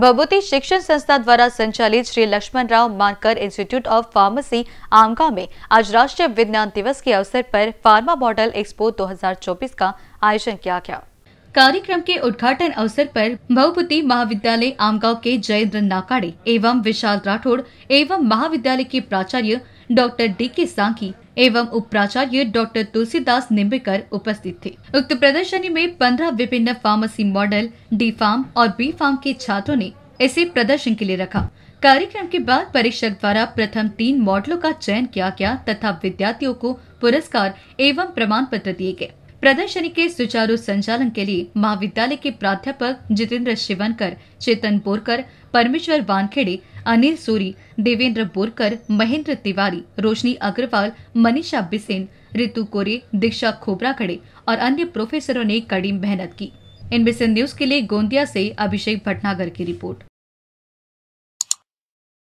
भभूति शिक्षण संस्था द्वारा संचालित श्री लक्ष्मण राव मानकर इंस्टीट्यूट ऑफ फार्मेसी आमगा में आज राष्ट्रीय विज्ञान दिवस के अवसर पर फार्मा मॉडल एक्सपो 2024 का आयोजन किया गया कार्यक्रम के उद्घाटन अवसर पर भवभूति महाविद्यालय आमगांव के जयेंद्र नाकाड़े एवं विशाल राठौड़ एवं महाविद्यालय के प्राचार्य डॉक्टर डी के सांकी एवं प्राचार्य डॉक्टर तुलसीदास निम्बिकर उपस्थित थे उक्त प्रदर्शनी में पंद्रह विभिन्न फार्मेसी मॉडल डी फार्म और बी फार्म के छात्रों ने इसे प्रदर्शन के लिए रखा कार्यक्रम के बाद परीक्षक द्वारा प्रथम तीन मॉडलों का चयन किया गया तथा विद्यार्थियों को पुरस्कार एवं प्रमाण पत्र दिए गए प्रदर्शनी के सुचारू संचालन के लिए महाविद्यालय के प्राध्यापक जितेंद्र शिवनकर चेतन बोरकर परमेश्वर वानखेड़े अनिल सूरी देवेंद्र बोरकर महेंद्र तिवारी रोशनी अग्रवाल मनीषा बिसेन ऋतु कोरे दीक्षा खोबराखड़े और अन्य प्रोफेसरों ने कड़ी मेहनत की इनबीसी न्यूज के लिए गोंदिया से अभिषेक भटनागर की रिपोर्ट